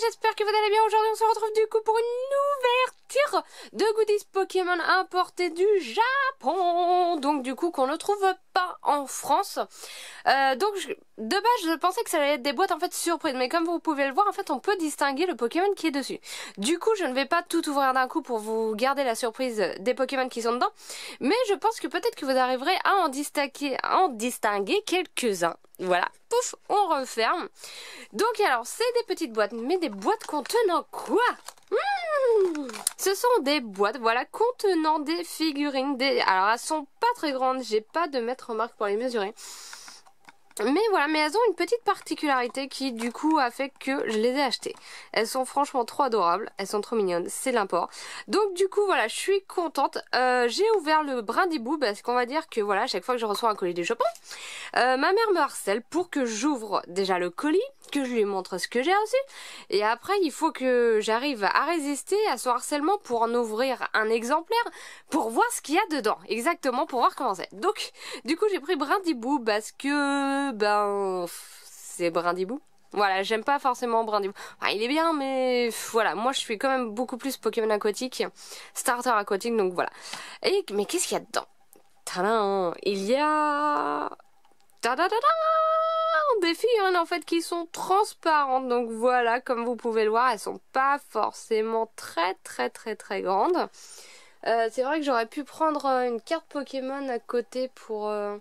j'espère que vous allez bien. Aujourd'hui, on se retrouve du coup pour une nouvelle de goodies Pokémon importés du Japon. Donc du coup qu'on ne trouve pas en France. Euh, donc de base je pensais que ça allait être des boîtes en fait surprises. Mais comme vous pouvez le voir en fait on peut distinguer le Pokémon qui est dessus. Du coup je ne vais pas tout ouvrir d'un coup pour vous garder la surprise des Pokémon qui sont dedans. Mais je pense que peut-être que vous arriverez à en distinguer quelques-uns. Voilà, pouf, on referme. Donc alors, c'est des petites boîtes, mais des boîtes contenant quoi ce sont des boîtes, voilà, contenant des figurines. Des... Alors, elles sont pas très grandes, j'ai pas de mètre en marque pour les mesurer. Mais voilà, mais elles ont une petite particularité qui du coup a fait que je les ai achetées. Elles sont franchement trop adorables, elles sont trop mignonnes, c'est l'import. Donc du coup voilà, je suis contente. Euh, j'ai ouvert le brindibou parce qu'on va dire que voilà, chaque fois que je reçois un colis du Chopin, euh, ma mère me harcèle pour que j'ouvre déjà le colis, que je lui montre ce que j'ai reçu. Et après, il faut que j'arrive à résister à ce harcèlement pour en ouvrir un exemplaire pour voir ce qu'il y a dedans. Exactement, pour voir comment c'est. Donc du coup j'ai pris brindibou parce que ben c'est Brindibou. Voilà, j'aime pas forcément Brindibou. il est bien, mais voilà, moi je suis quand même beaucoup plus Pokémon aquatique, starter aquatique, donc voilà. Et mais qu'est-ce qu'il y a dedans Il y a des filles en fait qui sont transparentes donc voilà comme vous pouvez le voir elles sont pas forcément très très très très grandes euh, c'est vrai que j'aurais pu prendre euh, une carte Pokémon à côté pour euh,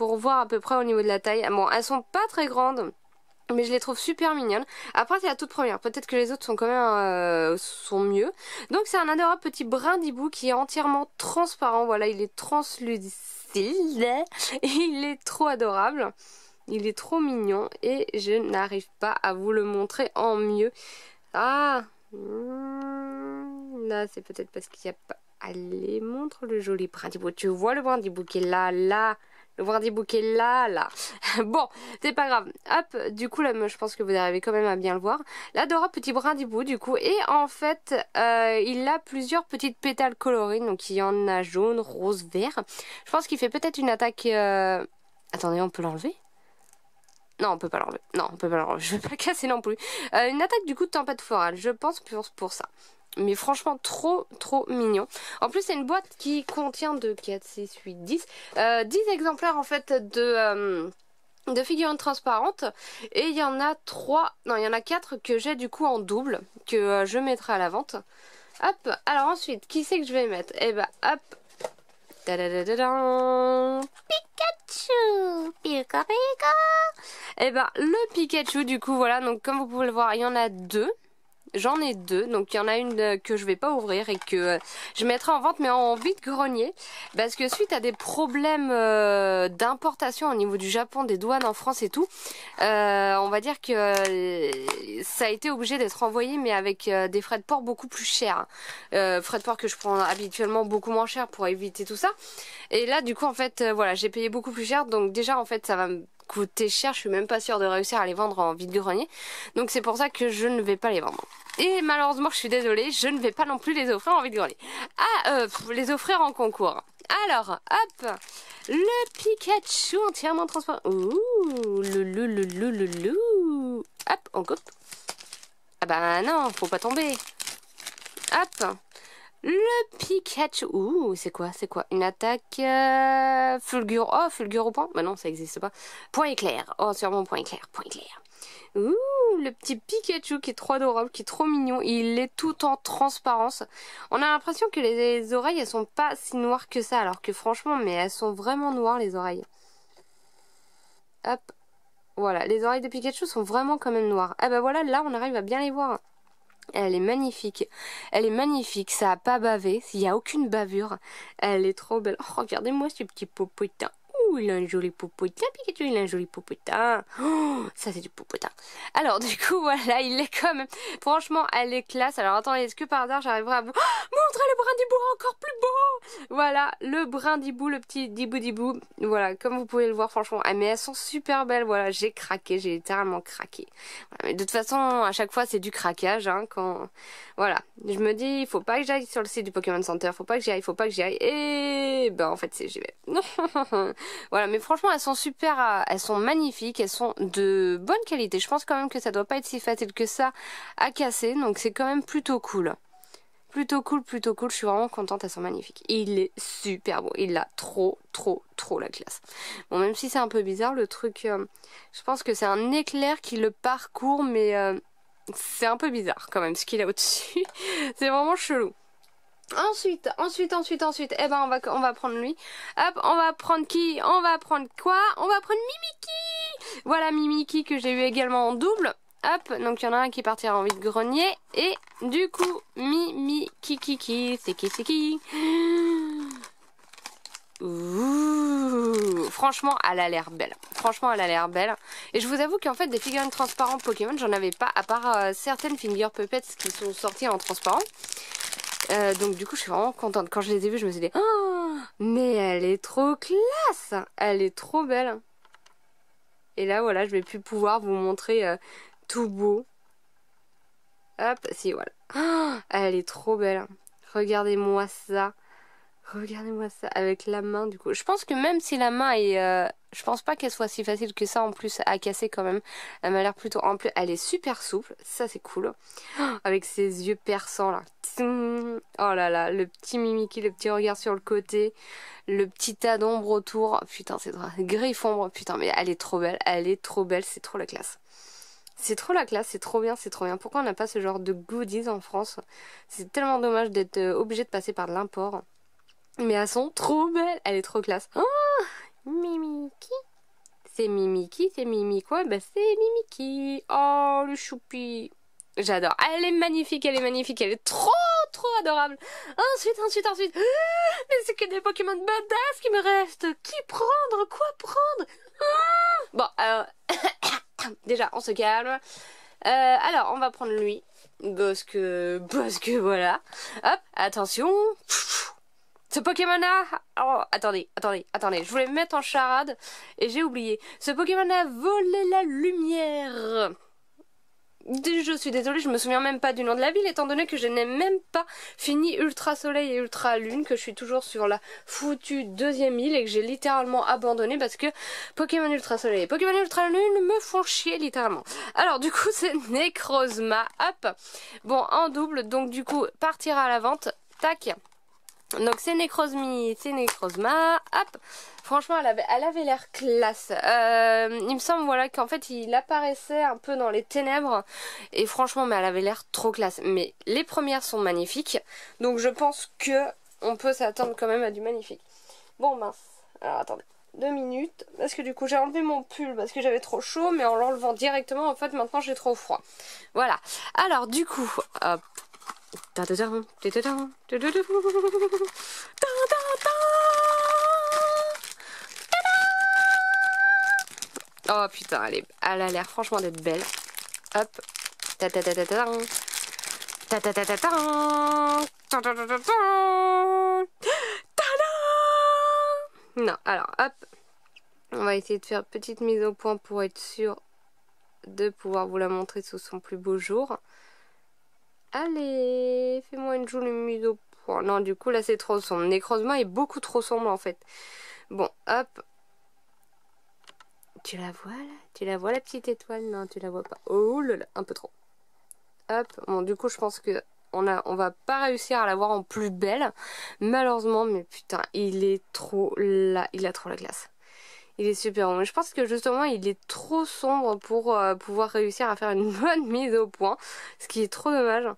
pour voir à peu près au niveau de la taille. Bon, elles sont pas très grandes. Mais je les trouve super mignonnes. Après, c'est la toute première. Peut-être que les autres sont quand même euh, sont mieux. Donc, c'est un adorable petit brindibou qui est entièrement transparent. Voilà, il est translucide. Il est trop adorable. Il est trop mignon. Et je n'arrive pas à vous le montrer en mieux. Ah hmm, Là, c'est peut-être parce qu'il y a pas... Allez, montre le joli brindibou. Tu vois le brindibou qui est là, là voir des bouquets là, là. bon, c'est pas grave. Hop, du coup, là, je pense que vous arrivez quand même à bien le voir. L'adorable petit brin bout, du coup. Et en fait, euh, il a plusieurs petites pétales colorées. Donc, il y en a jaune, rose, vert. Je pense qu'il fait peut-être une attaque... Euh, attendez, on peut l'enlever non, on peut pas l'enlever. Non, on peut pas l'enlever. Je vais pas casser non plus. Euh, une attaque du coup de tempête forale. Je pense pour ça mais franchement trop trop mignon. En plus c'est une boîte qui contient de 4, 6, 8, 10, 10 exemplaires en fait de... Euh, de figurines transparentes et il y en a trois non il y en a quatre que j'ai du coup en double que euh, je mettrai à la vente hop alors ensuite qui c'est que je vais mettre et eh bah ben, hop Pikachu Et eh ben le Pikachu du coup voilà donc comme vous pouvez le voir il y en a deux J'en ai deux, donc il y en a une euh, que je vais pas ouvrir et que euh, je mettrai en vente mais en vide grenier parce que suite à des problèmes euh, d'importation au niveau du Japon, des douanes en France et tout, on va dire que ça a été obligé d'être envoyé mais avec des frais de port beaucoup plus chers. Hein. frais de port que je prends habituellement beaucoup moins cher pour éviter tout ça. Et là du coup en fait voilà j'ai payé beaucoup plus cher donc déjà en fait ça va me coûter cher, je suis même pas sûre de réussir à les vendre en vide-grenier. Donc c'est pour ça que je ne vais pas les vendre. Et malheureusement, je suis désolée, je ne vais pas non plus les offrir en vide-grenier. Ah, euh, les offrir en concours. Alors, hop Le Pikachu entièrement transparent. Ouh, le, le, le, Hop, on coupe. Ah bah non, faut pas tomber. Hop le Pikachu. Ouh, c'est quoi C'est quoi Une attaque euh, fulgure. Oh, fulgure au point Bah non, ça n'existe pas. Point éclair. Oh, sûrement point éclair. Point éclair. Ouh, le petit Pikachu qui est trop adorable, qui est trop mignon. Il est tout en transparence. On a l'impression que les, oreilles, elles sont pas si noires que ça. Alors que franchement, mais elles sont vraiment noires, les oreilles. Hop. Voilà, les oreilles de Pikachu sont vraiment quand même noires. Ah ben voilà, là, on arrive à bien les voir. Elle est magnifique. Elle est magnifique. Ça a pas bavé. Il n'y a aucune bavure. Elle est trop belle. Oh, regardez-moi ce petit popotin il a un joli popotin, Pikachu, il a un joli popotin. Oh, ça c'est du popotin. Alors du coup, voilà, il est comme Franchement, elle est classe. Alors attendez, est-ce que par hasard j'arriverai à vous... Oh, montrer le brindibou encore plus beau Voilà, le brindibou, le petit dibou-dibou. Voilà, comme vous pouvez le voir, franchement. Ah, mais elles sont super belles, voilà. J'ai craqué, j'ai littéralement craqué. mais de toute façon, à chaque fois, c'est du craquage, hein, quand... Voilà, je me dis, il faut pas que j'aille sur le site du Pokémon Center, faut pas que j'y aille, faut pas que j'y aille. Et eh ben en fait, c'est j'y vais. Voilà, mais franchement, elles sont super, euh, elles sont magnifiques, elles sont de bonne qualité. Je pense quand même que ça doit pas être si facile que ça à casser, donc c'est quand même plutôt cool. Plutôt cool, plutôt cool, je suis vraiment contente, elles sont magnifiques. Il est super beau, il a trop, trop, trop la classe. Bon, même si c'est un peu bizarre, le truc, euh, je pense que c'est un éclair qui le parcourt, mais euh, c'est un peu bizarre quand même ce qu'il a au-dessus. c'est vraiment chelou. Ensuite, ensuite, ensuite, ensuite, eh ben on va on va prendre lui. Hop, on va prendre qui On va prendre quoi On va prendre Mimiki Voilà Mimiki que j'ai eu également en double. Hop, donc il y en a un qui partira en de grenier. Et du coup, Mimiki, qui, qui, c'est qui, c'est qui Franchement, elle a l'air belle. Franchement, elle a l'air belle. Et je vous avoue qu'en fait, des figurines transparentes Pokémon, j'en avais pas, à part euh, certaines finger puppets qui sont sorties en transparent. Euh, donc du coup, je suis vraiment contente. Quand je les ai vues, je me suis dit, ah, mais elle est trop classe, elle est trop belle. Et là, voilà, je vais plus pouvoir vous montrer euh, tout beau. Hop, si, voilà. Ah, elle est trop belle. Regardez-moi ça. Regardez-moi ça avec la main du coup. Je pense que même si la main est, euh, je pense pas qu'elle soit si facile que ça en plus à casser quand même. Elle m'a l'air plutôt ample. Elle est super souple, ça c'est cool. avec ses yeux perçants là. Oh là là, le petit mimiki, le petit regard sur le côté, le petit tas d'ombre autour. Putain c'est drôle ombre. Putain mais elle est trop belle, elle est trop belle, c'est trop la classe. C'est trop la classe, c'est trop bien, c'est trop bien. Pourquoi on n'a pas ce genre de goodies en France C'est tellement dommage d'être euh, obligé de passer par de l'import. Mais elles sont trop belles, elle est trop classe. Oh Mimiki C'est Mimi Mimiki, c'est Mimi quoi Bah ben, c'est Mimiki Oh le choupi J'adore. Elle est magnifique, elle est magnifique, elle est trop trop adorable. Ensuite, ensuite, ensuite. Mais c'est que des Pokémon de badass qui me restent. Qui prendre Quoi prendre Bon, alors... Déjà, on se calme. Euh, alors, on va prendre lui. Parce que... Parce que voilà. Hop, attention. Ce Pokémon a... Oh, attendez, attendez, attendez. Je voulais me mettre en charade et j'ai oublié. Ce Pokémon a volé la lumière. Je suis désolée, je me souviens même pas du nom de la ville, étant donné que je n'ai même pas fini Ultra Soleil et Ultra Lune, que je suis toujours sur la foutue deuxième île et que j'ai littéralement abandonné parce que Pokémon Ultra Soleil et Pokémon Ultra Lune me font chier littéralement. Alors du coup, c'est Necrozma, hop. Bon, en double, donc du coup, partira à la vente, tac. Donc c'est Necrozmi, c'est Necrosma. Hop, franchement elle avait, elle avait l'air classe. Euh, il me semble voilà qu'en fait il apparaissait un peu dans les ténèbres et franchement mais elle avait l'air trop classe. Mais les premières sont magnifiques, donc je pense que on peut s'attendre quand même à du magnifique. Bon mince, alors attendez deux minutes parce que du coup j'ai enlevé mon pull parce que j'avais trop chaud mais en l'enlevant directement en fait maintenant j'ai trop froid. Voilà. Alors du coup, hop, Oh putain, elle, a l'air franchement d'être belle. Hop. Non, alors hop. On va essayer de faire petite mise au point pour être sûr de pouvoir vous la montrer sous son plus beau jour. Allez, fais-moi une joue le au point. Non, du coup, là, c'est trop sombre. Nécrosma est beaucoup trop sombre, en fait. Bon, hop. Tu la vois, là Tu la vois, la petite étoile Non, tu la vois pas. Oh là là, un peu trop. Hop. Bon, du coup, je pense que on, a, on va pas réussir à la voir en plus belle. Malheureusement, mais putain, il est trop là. Il a trop la glace. Il est super bon. Je pense que justement, il est trop sombre pour euh, pouvoir réussir à faire une bonne mise au point. Ce qui est trop dommage.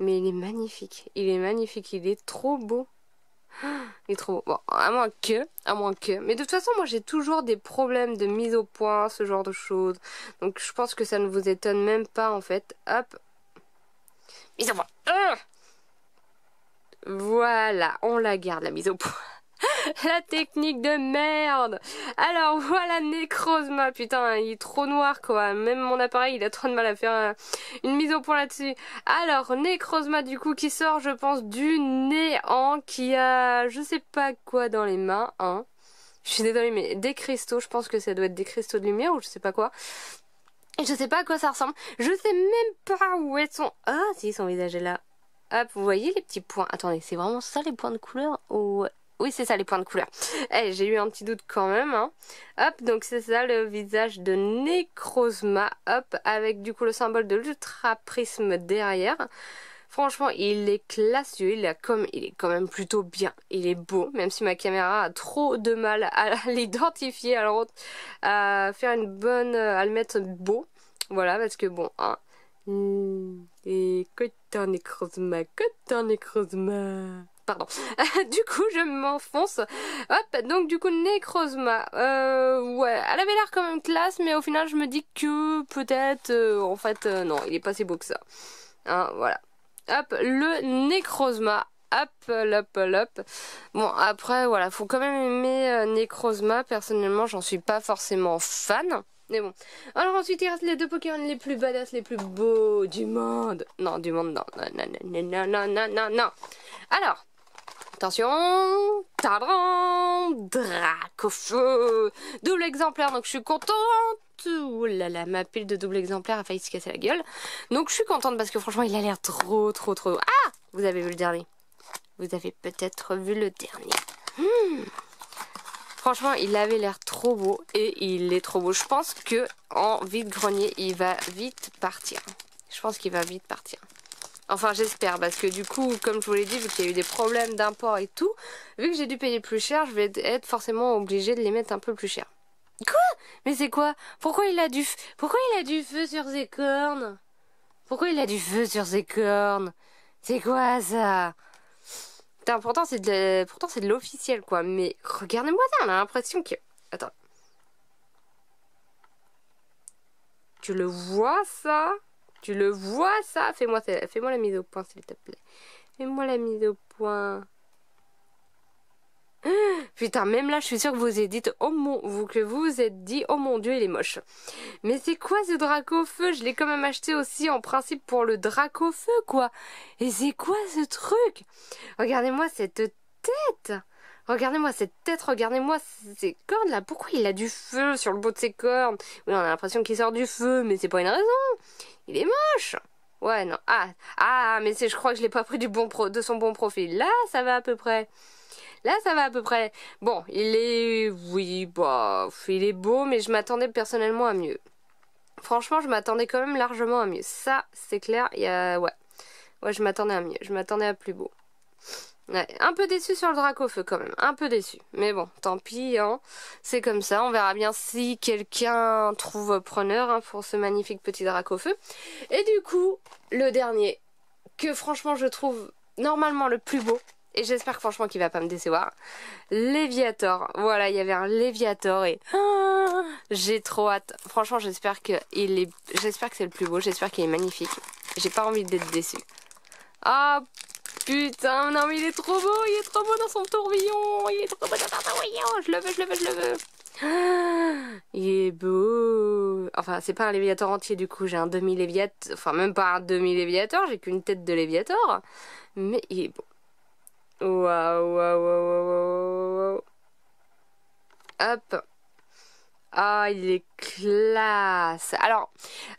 Mais il est magnifique. Il est magnifique. Il est trop beau. Il est trop beau. Bon, à moins que, à moins que. Mais de toute façon, moi, j'ai toujours des problèmes de mise au point, ce genre de choses. Donc, je pense que ça ne vous étonne même pas, en fait. Hop. Mise au point. Voilà, on la garde, la mise au point. La technique de merde Alors voilà Necrozma, putain, il est trop noir quoi. Même mon appareil, il a trop de mal à faire euh, une mise au point là-dessus. Alors Necrozma du coup qui sort, je pense, du néant, qui a je sais pas quoi dans les mains, hein. Je suis désolée, mais des cristaux, je pense que ça doit être des cristaux de lumière ou je sais pas quoi. je sais pas à quoi ça ressemble. Je sais même pas où est son... Ah si, son visage est là. Hop, vous voyez les petits points. Attendez, c'est vraiment ça les points de couleur ou... Oui, c'est ça, les points de couleur. Eh, j'ai eu un petit doute quand même. Hein. Hop, donc c'est ça le visage de Necrozma. Hop, avec du coup le symbole de l'ultra prisme derrière. Franchement, il est classieux, il, a comme, il est quand même plutôt bien. Il est beau, même si ma caméra a trop de mal à l'identifier, alors à faire une bonne, à le mettre beau. Voilà, parce que bon, hein. Et Necrozma, Necrozma pardon. du coup, je m'enfonce. Hop, donc du coup, Necrozma. Euh, ouais, elle avait l'air quand même classe, mais au final, je me dis que peut-être, euh, en fait, euh, non, il est pas si beau que ça. Hein, voilà. Hop, le Necrozma. Hop, hop, hop. Bon, après, voilà, faut quand même aimer euh, Necrozma. Personnellement, j'en suis pas forcément fan. Mais bon. Alors ensuite, il reste les deux Pokémon les plus badass, les plus beaux du monde. Non, du monde, non. Non, non, non, non, non, non, non, non. Alors, Attention Tadam Drac feu Double exemplaire, donc je suis contente Ouh là là, ma pile de double exemplaire a failli se casser la gueule. Donc je suis contente parce que franchement, il a l'air trop, trop, trop... Ah Vous avez vu le dernier. Vous avez peut-être vu le dernier. Hmm. Franchement, il avait l'air trop beau et il est trop beau. Je pense que en vide-grenier, il va vite partir. Je pense qu'il va vite partir. Enfin, j'espère, parce que du coup, comme je vous l'ai dit, vu qu'il y a eu des problèmes d'import et tout, vu que j'ai dû payer plus cher, je vais être forcément obligée de les mettre un peu plus cher. Quoi Mais c'est quoi Pourquoi il a du Pourquoi il a du feu sur ses cornes Pourquoi il a du feu sur ses cornes C'est quoi ça c'est de pourtant c'est de l'officiel quoi, mais regardez-moi ça, on a l'impression que attends. Tu le vois ça tu le vois ça Fais-moi fais la mise au point s'il te plaît. Fais-moi la mise au point. Putain, même là, je suis sûre que vous êtes dit, oh mon, vous, que vous vous êtes dit, oh mon dieu, il est moche. Mais c'est quoi ce draco feu? Je l'ai quand même acheté aussi en principe pour le draco feu, quoi. Et c'est quoi ce truc? Regardez-moi cette tête! Regardez-moi cette tête, regardez-moi ces cornes là. Pourquoi il a du feu sur le bout de ses cornes Oui, on a l'impression qu'il sort du feu, mais c'est pas une raison. Il est moche. Ouais, non. Ah, ah, mais c'est, je crois que je l'ai pas pris du bon pro, de son bon profil. Là, ça va à peu près. Là, ça va à peu près. Bon, il est, oui, bah, il est beau, mais je m'attendais personnellement à mieux. Franchement, je m'attendais quand même largement à mieux. Ça, c'est clair. Il y a, ouais, ouais, je m'attendais à mieux. Je m'attendais à plus beau un peu déçu sur le drac feu quand même, un peu déçu. Mais bon, tant pis, hein. c'est comme ça. On verra bien si quelqu'un trouve preneur hein, pour ce magnifique petit drac feu. Et du coup, le dernier, que franchement je trouve normalement le plus beau, et j'espère franchement qu'il va pas me décevoir. Léviator. Voilà, il y avait un l'eviator et ah, j'ai trop hâte. Franchement, j'espère que il est j'espère que c'est le plus beau, j'espère qu'il est magnifique. J'ai pas envie d'être déçue. Ah, Putain, non mais il est trop beau, il est trop beau dans son tourbillon, il est trop beau dans son tourbillon, je le veux, je le veux, je le veux. il est beau. Enfin, c'est pas un Léviator entier du coup, j'ai un demi-Léviator, enfin même pas un demi-Léviator, j'ai qu'une tête de Léviator, mais il est beau. Waouh, waouh, waouh, waouh, waouh. Hop. Ah, il est classe. Alors,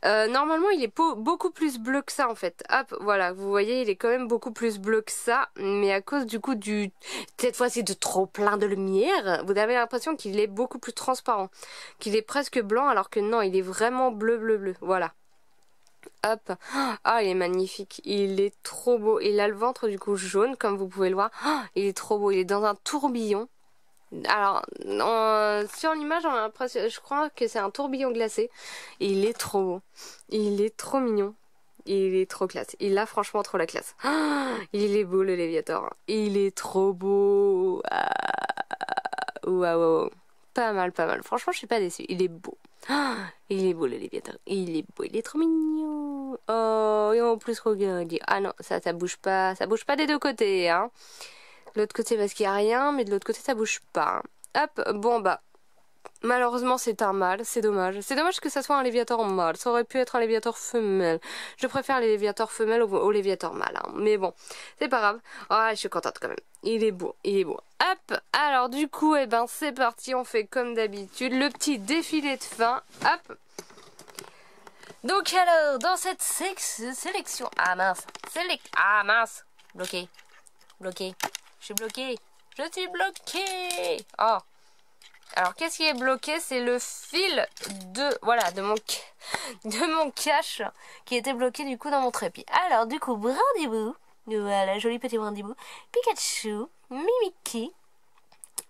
euh, normalement, il est beaucoup plus bleu que ça, en fait. Hop, voilà, vous voyez, il est quand même beaucoup plus bleu que ça. Mais à cause du coup du... Cette fois-ci, de trop plein de lumière, vous avez l'impression qu'il est beaucoup plus transparent. Qu'il est presque blanc, alors que non, il est vraiment bleu, bleu, bleu. Voilà. Hop. Ah, il est magnifique. Il est trop beau. Il a le ventre du coup jaune, comme vous pouvez le voir. Ah, il est trop beau. Il est dans un tourbillon. Alors, sur l'image, on a l'impression, je crois que c'est un tourbillon glacé. il est trop beau. Il est trop mignon. Il est trop classe. Il a franchement trop la classe. il est beau le Léviator. Il est trop beau. Ah, waouh. Pas mal, pas mal. Franchement, je suis pas déçue. Il est beau. il est beau le Léviator. Il est beau. Il est trop mignon. Oh, et en plus, regarde. Ah non, ça, ça bouge pas. Ça bouge pas des deux côtés, hein l'autre côté parce qu'il n'y a rien, mais de l'autre côté ça bouge pas. Hop, bon bah. Malheureusement, c'est un mâle, c'est dommage. C'est dommage que ça soit un léviator mâle, ça aurait pu être un léviator femelle. Je préfère les léviators femelles au, léviator mâle, hein. mais bon, c'est pas grave. Ah, je suis contente quand même. Il est beau, il est beau. Hop, alors du coup, eh ben, c'est parti, on fait comme d'habitude, le petit défilé de fin. Hop, donc alors, dans cette sélection... Ah mince, sélection, Ah mince, bloqué, bloqué. Je suis bloquée. Je suis bloqué. Oh. Alors, qu'est-ce qui est bloqué C'est le fil de, voilà, de mon, de mon cache qui était bloqué du coup dans mon trépied. Alors, du coup, Brandibou. Voilà, joli petit Brandibou. Pikachu. Mimiki.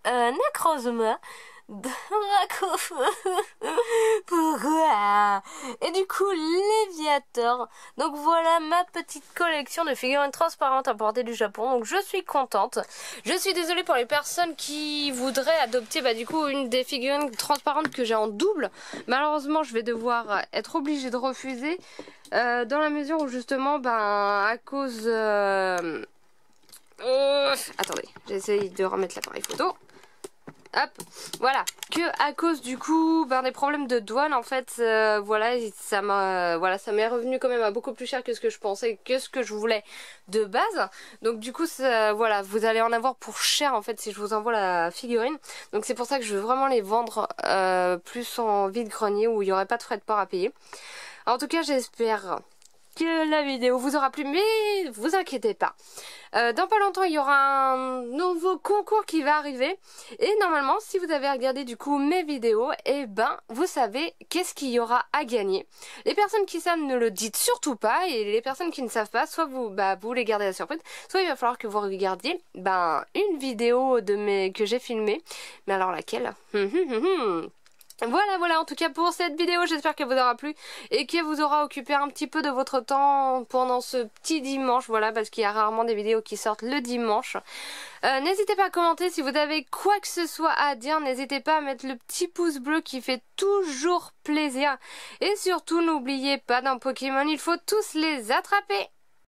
un euh, Necrozma. Pourquoi Et du coup, l'Eviator Donc voilà ma petite collection de figurines transparentes importées du Japon. Donc je suis contente. Je suis désolée pour les personnes qui voudraient adopter bah, du coup une des figurines transparentes que j'ai en double. Malheureusement, je vais devoir être obligée de refuser. Euh, dans la mesure où justement, ben, à cause... Euh, oh, attendez, j'essaye de remettre l'appareil photo. Hop, voilà. Que à cause du coup, ben, des problèmes de douane, en fait, euh, voilà, ça m'a, voilà, ça m'est revenu quand même à beaucoup plus cher que ce que je pensais, que ce que je voulais de base. Donc du coup, voilà, vous allez en avoir pour cher en fait si je vous envoie la figurine. Donc c'est pour ça que je veux vraiment les vendre euh, plus en vide grenier où il n'y aurait pas de frais de port à payer. En tout cas, j'espère que la vidéo vous aura plu, mais vous inquiétez pas. Euh, dans pas longtemps, il y aura un nouveau concours qui va arriver. Et normalement, si vous avez regardé du coup mes vidéos, eh ben, vous savez qu'est-ce qu'il y aura à gagner. Les personnes qui savent ne le dites surtout pas, et les personnes qui ne savent pas, soit vous, bah, vous les gardez à la surprise, soit il va falloir que vous regardiez, ben, une vidéo de mes que j'ai filmée. Mais alors laquelle hum, hum, hum, voilà, voilà, en tout cas pour cette vidéo, j'espère qu'elle vous aura plu et qu'elle vous aura occupé un petit peu de votre temps pendant ce petit dimanche, voilà, parce qu'il y a rarement des vidéos qui sortent le dimanche. Euh, n'hésitez pas à commenter si vous avez quoi que ce soit à dire, n'hésitez pas à mettre le petit pouce bleu qui fait toujours plaisir. Et surtout, n'oubliez pas, dans Pokémon, il faut tous les attraper